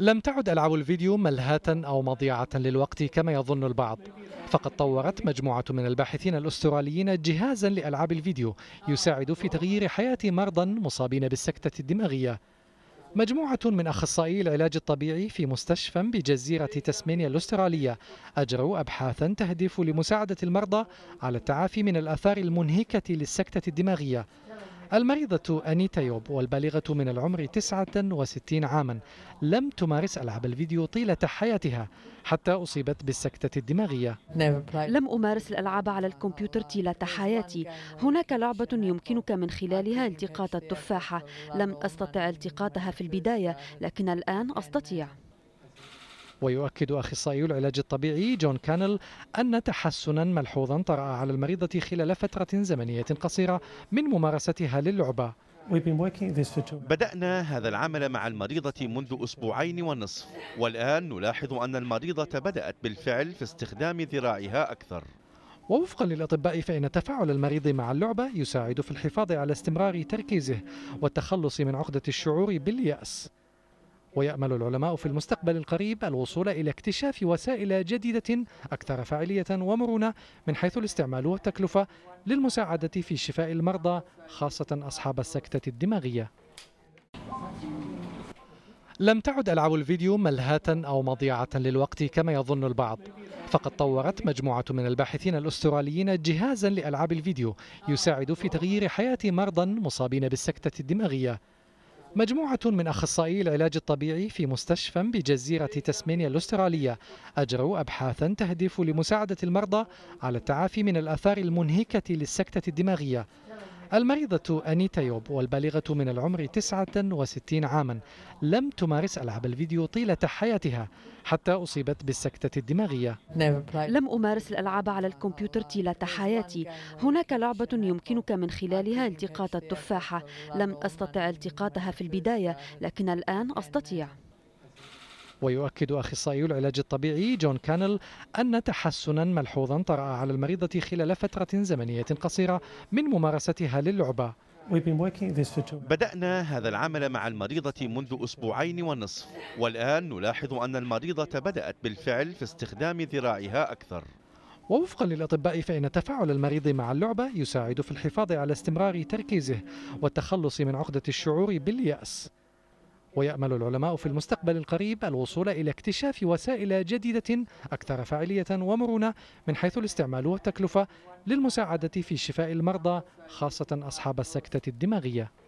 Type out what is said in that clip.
لم تعد ألعاب الفيديو ملهاة أو مضيعة للوقت كما يظن البعض فقد طورت مجموعة من الباحثين الأستراليين جهازا لألعاب الفيديو يساعد في تغيير حياة مرضى مصابين بالسكتة الدماغية مجموعة من أخصائي العلاج الطبيعي في مستشفى بجزيرة تسمينيا الأسترالية أجروا أبحاثا تهدف لمساعدة المرضى على التعافي من الآثار المنهكة للسكتة الدماغية المريضة أنيتا يوب والبالغة من العمر 69 عاما لم تمارس ألعاب الفيديو طيلة حياتها حتى أصيبت بالسكتة الدماغية لم أمارس الألعاب على الكمبيوتر طيلة حياتي هناك لعبة يمكنك من خلالها التقاط التفاحة لم أستطع التقاطها في البداية لكن الآن أستطيع ويؤكد أخصائي العلاج الطبيعي جون كانل أن تحسنا ملحوظا طرأ على المريضة خلال فترة زمنية قصيرة من ممارستها للعبة بدأنا هذا العمل مع المريضة منذ أسبوعين ونصف والآن نلاحظ أن المريضة بدأت بالفعل في استخدام ذراعها أكثر ووفقا للأطباء فإن تفاعل المريض مع اللعبة يساعد في الحفاظ على استمرار تركيزه والتخلص من عقدة الشعور باليأس ويأمل العلماء في المستقبل القريب الوصول إلى اكتشاف وسائل جديدة أكثر فاعلية ومرونة من حيث الاستعمال والتكلفة للمساعدة في شفاء المرضى خاصة أصحاب السكتة الدماغية لم تعد ألعاب الفيديو ملهاة أو مضيعة للوقت كما يظن البعض فقد طورت مجموعة من الباحثين الأستراليين جهازا لألعاب الفيديو يساعد في تغيير حياة مرضى مصابين بالسكتة الدماغية مجموعة من أخصائي العلاج الطبيعي في مستشفى بجزيرة تسمينيا الأسترالية أجروا أبحاثا تهدف لمساعدة المرضى على التعافي من الآثار المنهكة للسكتة الدماغية المريضة أنيتا يوب والبالغة من العمر 69 عاما لم تمارس ألعاب الفيديو طيلة حياتها حتى أصيبت بالسكتة الدماغية لم أمارس الألعاب على الكمبيوتر طيلة حياتي هناك لعبة يمكنك من خلالها التقاط التفاحة لم أستطع التقاطها في البداية لكن الآن أستطيع ويؤكد أخصائي العلاج الطبيعي جون كانل أن تحسنا ملحوظا طرأ على المريضة خلال فترة زمنية قصيرة من ممارستها للعبة بدأنا هذا العمل مع المريضة منذ أسبوعين ونصف والآن نلاحظ أن المريضة بدأت بالفعل في استخدام ذراعها أكثر ووفقا للأطباء فإن تفاعل المريض مع اللعبة يساعد في الحفاظ على استمرار تركيزه والتخلص من عقدة الشعور باليأس ويأمل العلماء في المستقبل القريب الوصول إلى اكتشاف وسائل جديدة أكثر فاعلية ومرونة من حيث الاستعمال والتكلفة للمساعدة في شفاء المرضى خاصة أصحاب السكتة الدماغية